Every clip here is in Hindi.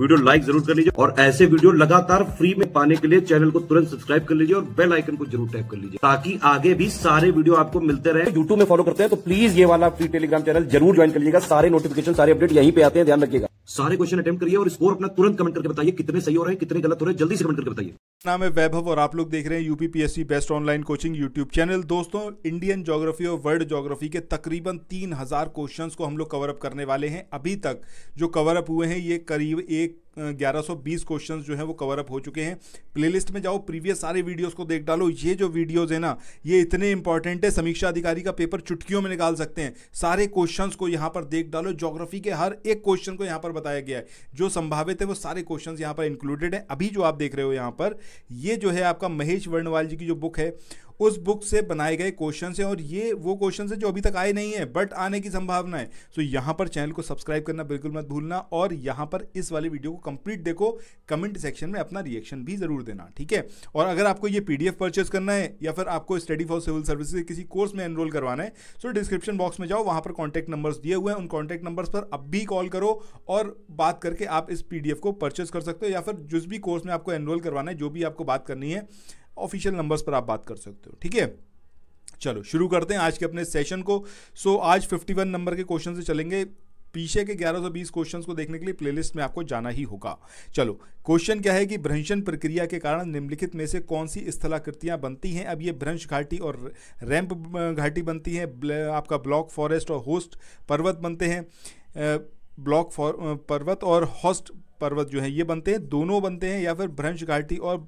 वीडियो लाइक जरूर कर लीजिए और ऐसे वीडियो लगातार फ्री में पाने के लिए चैनल को तुरंत सब्सक्राइब कर लीजिए और बेल आइकन को जरूर टैप कर लीजिए ताकि आगे भी सारे वीडियो आपको मिलते रहे यूट्यूब में फॉलो करते हैं तो प्लीज ये वाला फ्री टेलीग्राम चैनल जरूर ज्वाइन कर लीजिएगा सारे नोटिफिकेशन सारे अपडेट यहीं पे आते हैं ध्यान रखिएगा सारे क्वेश्चन अटेम्प करिए और स्कोर अपना तुरंत कमेंट करके बताइए कितने सही हो रहे हैं कितने गलत हो रहे हैं जल्दी से कमेंट करके बताइए नाम है वैभव और आप लोग देख रहे हैं UPPSC best online coaching YouTube channel दोस्तों इंडियन ज्योग्राफी और वर्ल्ड ज्योग्राफी के तकरीबन तीन हजार क्वेश्चन को हम लोग कवरअप करने वाले हैं अभी तक जो कवरअप हुए हैं ये करीब एक एक 1120 क्वेश्चंस जो हैं वो कवर अप हो चुके हैं प्लेलिस्ट में जाओ प्रीवियस सारे वीडियोस को देख डालो ये जो वीडियोस है ना ये इतने इंपॉर्टेंट है समीक्षा अधिकारी का पेपर चुटकियों में निकाल सकते हैं सारे क्वेश्चंस को यहाँ पर देख डालो ज्योग्राफी के हर एक क्वेश्चन को यहाँ पर बताया गया है जो संभावित है वो सारे क्वेश्चन यहाँ पर इंक्लूडेड है अभी जो आप देख रहे हो यहाँ पर ये जो है आपका महेश वर्णवाल जी की जो बुक है उस बुक से बनाए गए क्वेश्चन हैं और ये वो क्वेश्चन हैं जो अभी तक आए नहीं है बट आने की संभावना है सो so, यहाँ पर चैनल को सब्सक्राइब करना बिल्कुल मत भूलना और यहाँ पर इस वाली वीडियो को कंप्लीट देखो कमेंट सेक्शन में अपना रिएक्शन भी जरूर देना ठीक है और अगर आपको ये पीडीएफ परचेस करना है या फिर आपको स्टडी फॉर सिविल सर्विस किसी कोर्स में एनरोल करवाना है सो डिस्क्रिप्शन बॉक्स में जाओ वहाँ पर कॉन्टैक्ट नंबर्स दिए हुए हैं उन कॉन्टैक्ट नंबर्स पर अब भी कॉल करो और बात करके आप इस पीडीएफ को परचेस कर सकते हो या फिर जिस भी कोर्स में आपको एनरोल करवाना है जो भी आपको बात करनी है ऑफिशियल नंबर्स पर आप बात कर सकते हो ठीक है चलो शुरू करते हैं आज के अपने सेशन को सो so, आज 51 नंबर के क्वेश्चन से चलेंगे पीछे के 1120 क्वेश्चंस को देखने के लिए प्लेलिस्ट में आपको जाना ही होगा चलो क्वेश्चन क्या है कि भ्रंशन प्रक्रिया के कारण निम्नलिखित में से कौन सी स्थलाकृतियां बनती हैं अब ये भ्रंश घाटी और रैंप घाटी बनती हैं आपका ब्लॉक फॉरेस्ट और होस्ट पर्वत बनते हैं ब्लॉक पर्वत और होस्ट पर्वत जो है ये बनते हैं दोनों बनते हैं या फिर भ्रंश घाटी और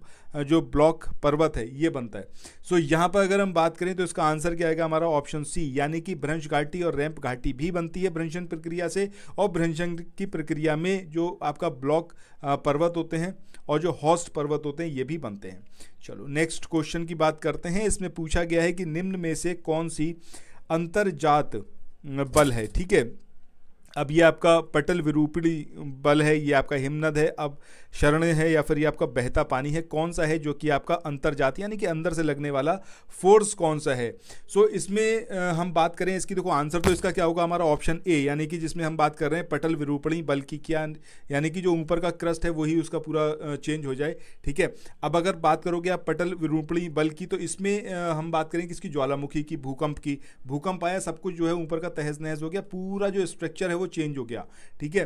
जो ब्लॉक पर्वत है ये बनता है सो so, यहाँ पर अगर हम बात करें तो इसका आंसर क्या आएगा हमारा ऑप्शन सी यानी कि भ्रंश घाटी और रैंप घाटी भी बनती है भ्रंशन प्रक्रिया से और भ्रंशन की प्रक्रिया में जो आपका ब्लॉक पर्वत होते हैं और जो हॉस्ट पर्वत होते हैं ये भी बनते हैं चलो नेक्स्ट क्वेश्चन की बात करते हैं इसमें पूछा गया है कि निम्न में से कौन सी अंतर्जात बल है ठीक है अब ये आपका पटल विरूपणी बल है ये आपका हिमनद है अब शरण है या फिर ये आपका बहता पानी है कौन सा है जो कि आपका अंतर जाति यानी कि अंदर से लगने वाला फोर्स कौन सा है सो so, इसमें हम बात करें इसकी देखो आंसर तो इसका क्या होगा हमारा ऑप्शन ए यानी कि जिसमें हम बात कर रहे हैं पटल विरूपणी बल की क्या यानी कि जो ऊपर का क्रस्ट है वही उसका पूरा चेंज हो जाए ठीक है अब अगर बात करोगे आप पटल विरूपणी बल की तो इसमें हम बात करें किसकी ज्वालामुखी की भूकंप की भूकंप आया सब कुछ जो है ऊपर का तहज नहज हो गया पूरा जो स्ट्रक्चर है वो वो चेंज हो गया ठीक है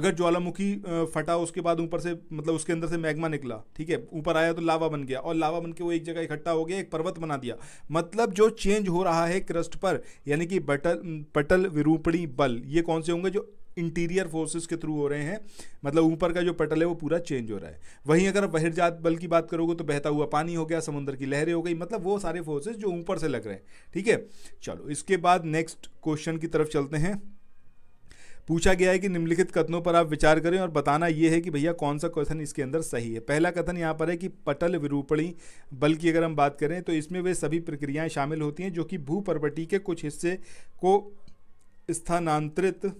अगर ज्वालामुखी फटा उसके बाद ऊपर से मतलब उसके अंदर से मैग्मा निकला ठीक है ऊपर आया तो लावा बन गया और लावा बन के वो एक जगह इकट्ठा हो गया एक पर्वत बना दिया मतलब जो चेंज हो रहा है क्रस्ट पर यानी कि बटल पटल विरूपणी बल ये कौन से होंगे जो इंटीरियर फोर्सेस के थ्रू हो रहे हैं मतलब ऊपर का जो पटल है वो पूरा चेंज हो रहा है वहीं अगर बहिर्जात बल की बात करोगे तो बहता हुआ पानी हो गया समुद्र की लहरें हो गई मतलब वो सारे फोर्सेस जो ऊपर से लग रहे हैं ठीक है चलो इसके बाद नेक्स्ट क्वेश्चन की तरफ चलते हैं पूछा गया है कि निम्नलिखित कथनों पर आप विचार करें और बताना यह है कि भैया कौन सा क्वेश्चन इसके अंदर सही है पहला कथन यहाँ पर है कि पटल विरूपणी बल की अगर हम बात करें तो इसमें वे सभी प्रक्रियाएँ शामिल होती हैं जो कि भूपर्वटी के कुछ हिस्से को स्थानांतरित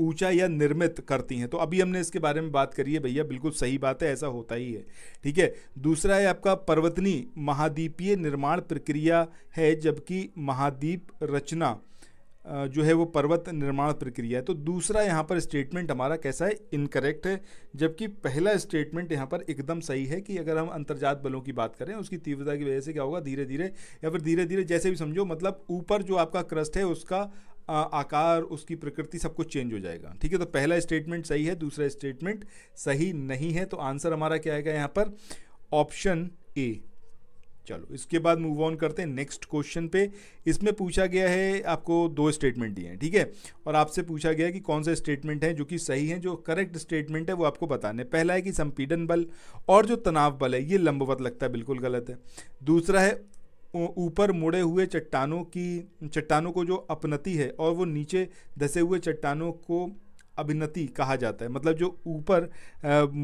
ऊंचा या निर्मित करती हैं तो अभी हमने इसके बारे में बात करी है भैया बिल्कुल सही बात है ऐसा होता ही है ठीक है दूसरा है आपका पर्वतनी महाद्वीपीय निर्माण प्रक्रिया है जबकि महाद्वीप रचना जो है वो पर्वत निर्माण प्रक्रिया है तो दूसरा यहाँ पर स्टेटमेंट हमारा कैसा है इनकरेक्ट है जबकि पहला स्टेटमेंट यहाँ पर एकदम सही है कि अगर हम अंतर्जात बलों की बात करें उसकी तीव्रता की वजह से क्या होगा धीरे धीरे या फिर धीरे धीरे जैसे भी समझो मतलब ऊपर जो आपका क्रस्ट है उसका आ, आकार उसकी प्रकृति सब कुछ चेंज हो जाएगा ठीक है तो पहला स्टेटमेंट सही है दूसरा स्टेटमेंट सही नहीं है तो आंसर हमारा क्या आएगा यहाँ पर ऑप्शन ए चलो इसके बाद मूव ऑन करते हैं नेक्स्ट क्वेश्चन पे इसमें पूछा गया है आपको दो स्टेटमेंट दिए हैं ठीक है और आपसे पूछा गया है कि कौन सा स्टेटमेंट है जो कि सही है जो करेक्ट स्टेटमेंट है वो आपको बताने पहला है कि संपीडन बल और जो तनाव बल है ये लंबवत लगता है बिल्कुल गलत है दूसरा है ऊपर मुड़े हुए चट्टानों की चट्टानों को जो अपनति है और वो नीचे धसे हुए चट्टानों को अभिनति कहा जाता है मतलब जो ऊपर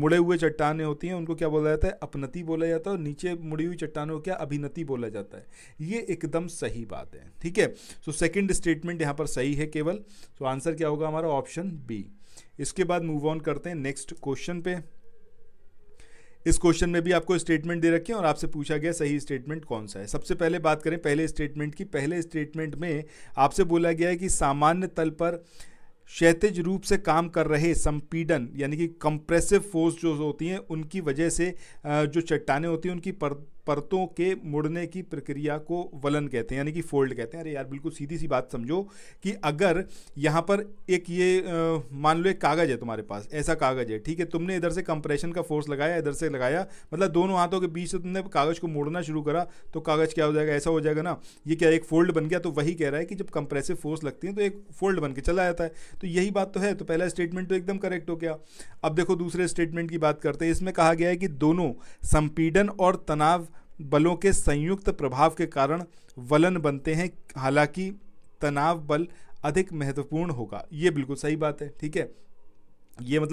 मुड़े हुए चट्टानें होती हैं उनको क्या बोला जाता है अपनति बोला जाता है और नीचे मुड़ी हुई चट्टानों को क्या अभिनति बोला जाता है ये एकदम सही बात है ठीक है सो सेकंड स्टेटमेंट यहाँ पर सही है केवल सो so, आंसर क्या होगा हमारा ऑप्शन बी इसके बाद मूव ऑन करते हैं नेक्स्ट क्वेश्चन पे इस क्वेश्चन में भी आपको स्टेटमेंट दे रखे हैं और आपसे पूछा गया सही स्टेटमेंट कौन सा है सबसे पहले बात करें पहले स्टेटमेंट की पहले स्टेटमेंट में आपसे बोला गया है कि सामान्य तल पर क्षेत्रज रूप से काम कर रहे संपीडन यानी कि कंप्रेसिव फोर्स जो होती हैं उनकी वजह से जो चट्टाने होती हैं उनकी पर परतों के मुड़ने की प्रक्रिया को वलन कहते हैं यानी कि फोल्ड कहते हैं अरे यार बिल्कुल सीधी सी बात समझो कि अगर यहाँ पर एक ये मान लो एक कागज़ है तुम्हारे पास ऐसा कागज़ है ठीक है तुमने इधर से कंप्रेशन का फोर्स लगाया इधर से लगाया मतलब दोनों हाथों के बीच से तुमने कागज़ को मोड़ना शुरू करा तो कागज़ क्या हो जाएगा ऐसा हो जाएगा ना ये क्या एक फोल्ड बन गया तो वही कह रहा है कि जब कंप्रेसिव फोर्स लगती है तो एक फोल्ड बन के चला जाता है तो यही बात तो है तो पहला स्टेटमेंट तो एकदम करेक्ट हो गया अब देखो दूसरे स्टेटमेंट की बात करते हैं इसमें कहा गया है कि दोनों संपीडन और तनाव बलों के संयुक्त प्रभाव के कारण वलन बनते हैं हालांकि तनाव बल अधिक महत्वपूर्ण होगा ये बिल्कुल सही बात है ठीक है ये मतलब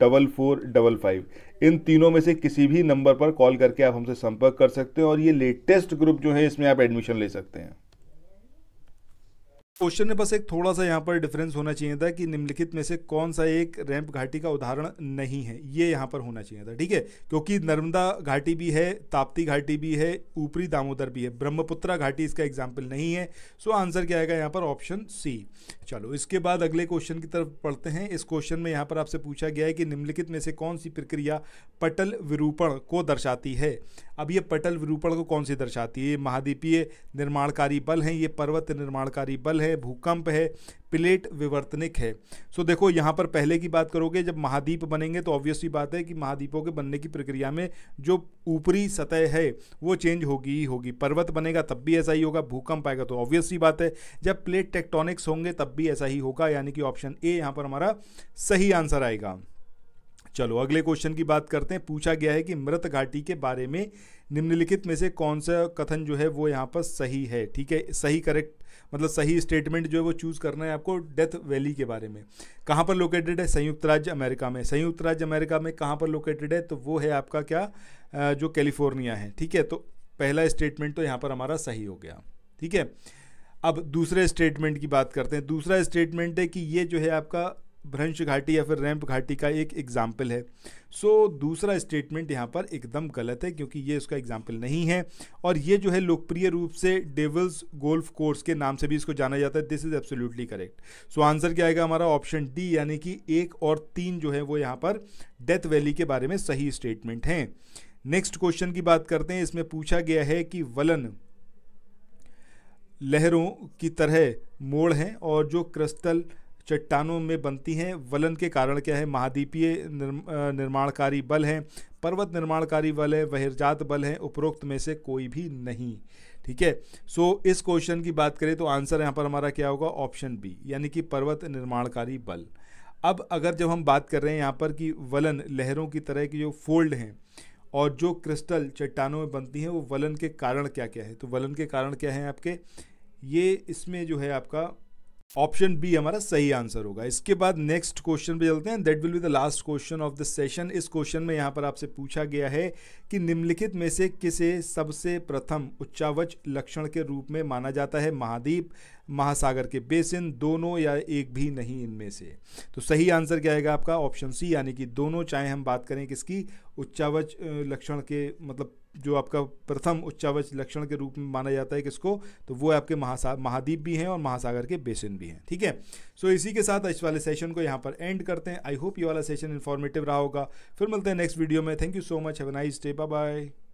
डबल फोर डबल फाइव इन तीनों में से किसी भी नंबर पर कॉल करके आप हमसे संपर्क कर सकते हैं और ये लेटेस्ट ग्रुप जो है इसमें आप एडमिशन ले सकते हैं क्वेश्चन में बस एक थोड़ा सा यहाँ पर डिफरेंस होना चाहिए था कि निम्नलिखित में से कौन सा एक रैंप घाटी का उदाहरण नहीं है ये यहाँ पर होना चाहिए था ठीक है क्योंकि नर्मदा घाटी भी है ताप्ती घाटी भी है ऊपरी दामोदर भी है ब्रह्मपुत्रा घाटी इसका एग्जाम्पल नहीं है सो आंसर क्या आएगा यहाँ पर ऑप्शन सी चलो इसके बाद अगले क्वेश्चन की तरफ पढ़ते हैं इस क्वेश्चन में यहाँ पर आपसे पूछा गया है कि निम्नलिखित में से कौन सी प्रक्रिया पटल विरूपण को दर्शाती है अब ये पटल विरूपण को कौन सी दर्शाती है ये महाद्वीपीय निर्माणकारी बल हैं ये पर्वत निर्माणकारी बल है है भूकंप है प्लेट विवर्तनिक है सो देखो यहाँ पर पहले की बात करोगे जब महाद्वीप बनेंगे तो ऑब्वियसली बात है कि महाद्वीपों के बनने की प्रक्रिया में जो ऊपरी सतह है वो चेंज होगी ही होगी पर्वत बनेगा तब भी ऐसा ही होगा भूकंप आएगा तो ऑब्वियसली बात है जब प्लेट टेक्टोनिक्स होंगे तब भी ऐसा ही होगा यानी कि ऑप्शन ए यहाँ पर हमारा सही आंसर आएगा चलो अगले क्वेश्चन की बात करते हैं पूछा गया है कि मृत घाटी के बारे में निम्नलिखित में से कौन सा कथन जो है वो यहाँ पर सही है ठीक है सही करेक्ट मतलब सही स्टेटमेंट जो है वो चूज़ करना है आपको डेथ वैली के बारे में कहाँ पर लोकेटेड है संयुक्त राज्य अमेरिका में संयुक्त राज्य अमेरिका में कहाँ पर लोकेटेड है तो वो है आपका क्या जो कैलिफोर्निया है ठीक है तो पहला स्टेटमेंट तो यहाँ पर हमारा सही हो गया ठीक है अब दूसरे स्टेटमेंट की बात करते हैं दूसरा स्टेटमेंट है कि ये जो है आपका भ्रंश घाटी या फिर रैंप घाटी का एक एग्ज़ाम्पल है सो so, दूसरा स्टेटमेंट यहाँ पर एकदम गलत है क्योंकि ये इसका एग्ज़ाम्पल नहीं है और ये जो है लोकप्रिय रूप से डेवल्स गोल्फ कोर्स के नाम से भी इसको जाना जाता है this is absolutely correct so answer क्या आएगा हमारा ऑप्शन डी यानी कि एक और तीन जो है वो यहाँ पर डेथ वैली के बारे में सही स्टेटमेंट हैं नेक्स्ट क्वेश्चन की बात करते हैं इसमें पूछा गया है कि वलन लहरों की तरह मोड़ हैं और जो क्रिस्टल चट्टानों में बनती हैं वलन के कारण क्या है महाद्वीपीय निर्माणकारी बल हैं पर्वत निर्माणकारी बल है बहिर्जात बल हैं उपरोक्त में से कोई भी नहीं ठीक है सो इस क्वेश्चन की बात करें तो आंसर यहाँ पर हमारा क्या होगा ऑप्शन बी यानी कि पर्वत निर्माणकारी बल अब अगर जब हम बात कर रहे हैं यहाँ पर कि वलन लहरों की तरह के जो फोल्ड हैं और जो क्रिस्टल चट्टानों में बनती हैं वो वलन के कारण क्या क्या है तो वलन के कारण क्या है आपके ये इसमें जो है आपका ऑप्शन बी हमारा सही आंसर होगा इसके बाद नेक्स्ट क्वेश्चन पे चलते हैं that will be the last question of the session इस क्वेश्चन में यहाँ पर आपसे पूछा गया है कि निम्नलिखित में से किसे सबसे प्रथम उच्चावच लक्षण के रूप में माना जाता है महादीप महासागर के बेसिन दोनों या एक भी नहीं इनमें से तो सही आंसर क्या आएगा आपका ऑप्शन सी यानी कि दोनों चाहे हम बात करें किसकी उच्चावच लक्षण के मतलब जो आपका प्रथम उच्चावच लक्षण के रूप में माना जाता है किसको तो वो आपके महासा महाद्वीप भी हैं और महासागर के बेसिन भी हैं ठीक है सो so, इसी के साथ इस वाले सेशन को यहाँ पर एंड करते हैं आई होप ये वाला सेशन इन्फॉर्मेटिव रहा होगा फिर मिलते हैं नेक्स्ट वीडियो में thank you so much have nice day bye bye